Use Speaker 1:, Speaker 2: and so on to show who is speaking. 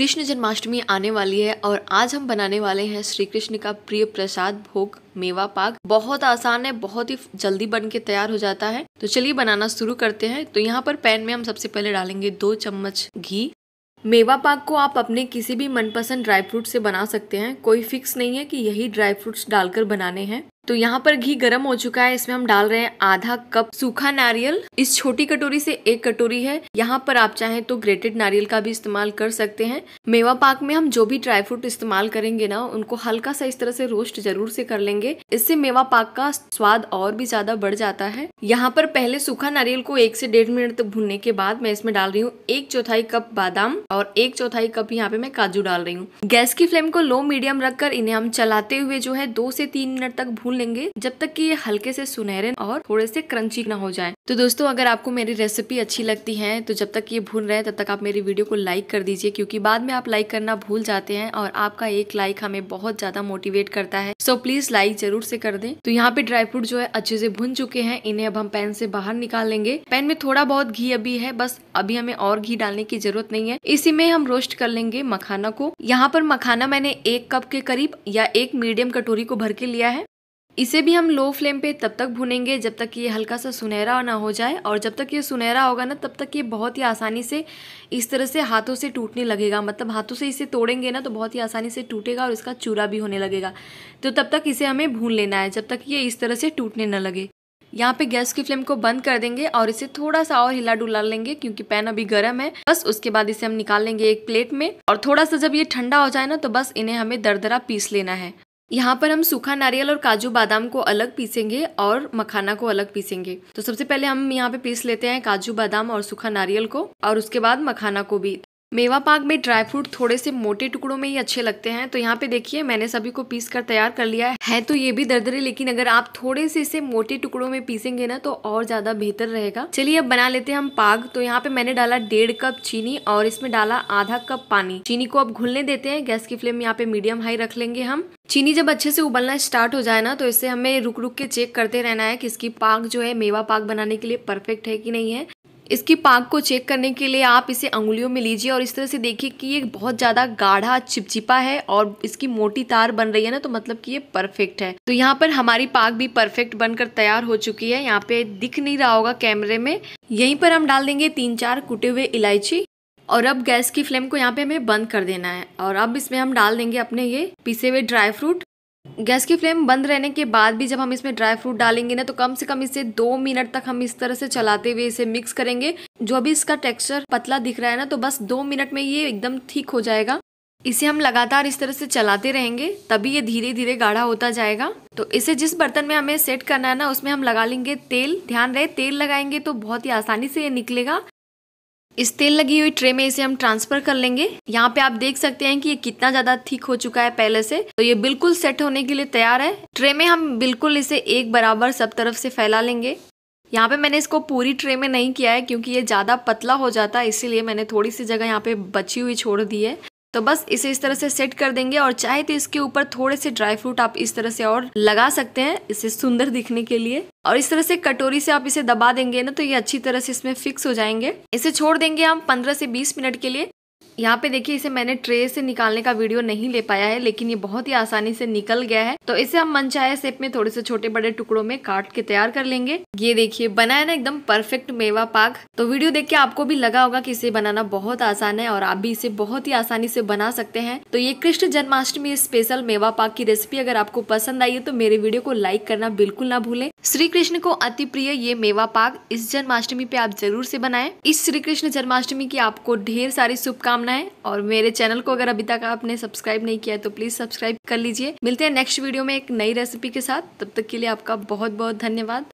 Speaker 1: कृष्ण जन्माष्टमी आने वाली है और आज हम बनाने वाले हैं श्री कृष्ण का प्रिय प्रसाद भोग मेवा पाक बहुत आसान है बहुत ही जल्दी बन के तैयार हो जाता है तो चलिए बनाना शुरू करते हैं तो यहाँ पर पैन में हम सबसे पहले डालेंगे दो चम्मच घी मेवा पाक को आप अपने किसी भी मनपसंद ड्राई फ्रूट से बना सकते हैं कोई फिक्स नहीं है कि यही ड्राई फ्रूट्स डालकर बनाने हैं तो यहाँ पर घी गर्म हो चुका है इसमें हम डाल रहे हैं आधा कप सूखा नारियल इस छोटी कटोरी से एक कटोरी है यहाँ पर आप चाहें तो ग्रेटेड नारियल का भी इस्तेमाल कर सकते हैं मेवा पाक में हम जो भी ड्राई फ्रूट इस्तेमाल करेंगे ना उनको हल्का सा इस तरह से रोस्ट जरूर से कर लेंगे इससे मेवा पाक का स्वाद और भी ज्यादा बढ़ जाता है यहाँ पर पहले सूखा नारियल को एक से डेढ़ मिनट तक भूनने के बाद मैं इसमें डाल रही हूँ एक चौथाई कप बादाम और एक चौथाई कप यहाँ पे मैं काजू डाल रही हूँ गैस की फ्लेम को लो मीडियम रखकर इन्हें हम चलाते हुए जो है दो से तीन मिनट तक भून भून लेंगे जब तक कि ये हल्के से सुनहरे और थोड़े से क्रंची ना हो जाए तो दोस्तों अगर आपको मेरी रेसिपी अच्छी लगती है तो जब तक ये भून रहे हैं तब तक आप मेरी वीडियो को लाइक कर दीजिए क्योंकि बाद में आप लाइक करना भूल जाते हैं और आपका एक लाइक हमें बहुत ज्यादा मोटिवेट करता है सो प्लीज लाइक जरूर से कर दे तो यहाँ पे ड्राई फ्रूट जो है अच्छे से भून चुके हैं इन्हें अब हम पैन से बाहर निकाल लेंगे पैन में थोड़ा बहुत घी अभी है बस अभी हमें और घी डालने की जरूरत नहीं है इसी में हम रोस्ट कर लेंगे मखाना को यहाँ पर मखाना मैंने एक कप के करीब या एक मीडियम कटोरी को भर के लिया है इसे भी हम लो फ्लेम पे तब तक भुनेंगे जब तक ये हल्का सा सुनहरा ना हो जाए और जब तक ये सुनहरा होगा ना तब तक ये बहुत ही आसानी से इस तरह से हाथों से टूटने लगेगा मतलब हाथों से इसे तोड़ेंगे ना तो बहुत ही आसानी से टूटेगा और इसका चूरा भी होने लगेगा तो तब तक इसे हमें भून लेना है जब तक ये इस तरह से टूटने न लगे यहाँ पे गैस की फ्लेम को बंद कर देंगे और इसे थोड़ा सा और हिला डुला लेंगे क्योंकि पैन अभी गर्म है बस उसके बाद इसे हम निकाल लेंगे एक प्लेट में और थोड़ा सा जब ये ठंडा हो जाए ना तो बस इन्हें हमें दरदरा पीस लेना है यहाँ पर हम सूखा नारियल और काजू बादाम को अलग पीसेंगे और मखाना को अलग पीसेंगे तो सबसे पहले हम यहाँ पे पीस लेते हैं काजू बादाम और सूखा नारियल को और उसके बाद मखाना को भी मेवा पाक में ड्राई फ्रूट थोड़े से मोटे टुकड़ों में ही अच्छे लगते हैं तो यहाँ पे देखिए मैंने सभी को पीस कर तैयार कर लिया है, है तो ये भी दरदरे लेकिन अगर आप थोड़े से इसे मोटे टुकड़ों में पीसेंगे ना तो और ज्यादा बेहतर रहेगा चलिए अब बना लेते हैं हम पाग तो यहाँ पे मैंने डाला डेढ़ कप चीनी और इसमें डाला आधा कप पानी चीनी को अब घुलने देते हैं गैस की फ्लेम यहाँ पे मीडियम हाई रख लेंगे हम चीनी जब अच्छे से उबलना स्टार्ट हो जाए ना तो इससे हमें रुक रुक के चेक करते रहना है कि इसकी पाक जो है मेवा पाक बनाने के लिए परफेक्ट है कि नहीं है इसकी पाक को चेक करने के लिए आप इसे अंगुलियों में लीजिए और इस तरह से देखिए कि ये बहुत ज़्यादा गाढ़ा चिपचिपा है और इसकी मोटी तार बन रही है ना तो मतलब कि ये परफेक्ट है तो यहाँ पर हमारी पाक भी परफेक्ट बनकर तैयार हो चुकी है यहाँ पे दिख नहीं रहा होगा कैमरे में यहीं पर हम डाल देंगे तीन चार कुटे हुए इलायची और अब गैस की फ्लेम को यहाँ पे हमें बंद कर देना है और अब इसमें हम डाल देंगे अपने ये पीसे हुए ड्राई फ्रूट गैस की फ्लेम बंद रहने के बाद भी जब हम इसमें ड्राई फ्रूट डालेंगे ना तो कम से कम इसे दो मिनट तक हम इस तरह से चलाते हुए इसे मिक्स करेंगे जो भी इसका टेक्सचर पतला दिख रहा है ना तो बस दो मिनट में ये एकदम ठीक हो जाएगा इसे हम लगातार इस तरह से चलाते रहेंगे तभी ये धीरे धीरे गाढ़ा होता जाएगा तो इसे जिस बर्तन में हमें सेट करना है ना उसमें हम लगा लेंगे तेल ध्यान रहे तेल लगाएंगे तो बहुत ही आसानी से ये निकलेगा इस तेल लगी हुई ट्रे में इसे हम ट्रांसफर कर लेंगे यहाँ पे आप देख सकते हैं कि ये कितना ज्यादा थिक हो चुका है पहले से तो ये बिल्कुल सेट होने के लिए तैयार है ट्रे में हम बिल्कुल इसे एक बराबर सब तरफ से फैला लेंगे यहाँ पे मैंने इसको पूरी ट्रे में नहीं किया है क्योंकि ये ज़्यादा पतला हो जाता है इसीलिए मैंने थोड़ी सी जगह यहाँ पे बची हुई छोड़ दी है तो बस इसे इस तरह से सेट कर देंगे और चाहे तो इसके ऊपर थोड़े से ड्राई फ्रूट आप इस तरह से और लगा सकते हैं इसे सुंदर दिखने के लिए और इस तरह से कटोरी से आप इसे दबा देंगे ना तो ये अच्छी तरह से इसमें फिक्स हो जाएंगे इसे छोड़ देंगे हम 15 से 20 मिनट के लिए यहाँ पे देखिए इसे मैंने ट्रे से निकालने का वीडियो नहीं ले पाया है लेकिन ये बहुत ही आसानी से निकल गया है तो इसे हम मनचाहे सेप में थोड़े से छोटे बड़े टुकड़ों में काट के तैयार कर लेंगे ये देखिए बनाया ना एकदम परफेक्ट मेवा पाक तो वीडियो देख के आपको भी लगा होगा कि इसे बनाना बहुत आसान है और आप भी इसे बहुत ही आसानी से बना सकते हैं तो ये कृष्ण जन्माष्टमी स्पेशल मेवा पाक की रेसिपी अगर आपको पसंद आई है तो मेरे वीडियो को लाइक करना बिल्कुल ना भूलें श्री कृष्ण को अति प्रिय ये मेवा पाक इस जन्माष्टमी पे आप जरूर से बनाएं इस श्री कृष्ण जन्माष्टमी की आपको ढेर सारी शुभकामनाएं और मेरे चैनल को अगर अभी तक आपने सब्सक्राइब नहीं किया है तो प्लीज सब्सक्राइब कर लीजिए मिलते हैं नेक्स्ट वीडियो में एक नई रेसिपी के साथ तब तक के लिए आपका बहुत बहुत धन्यवाद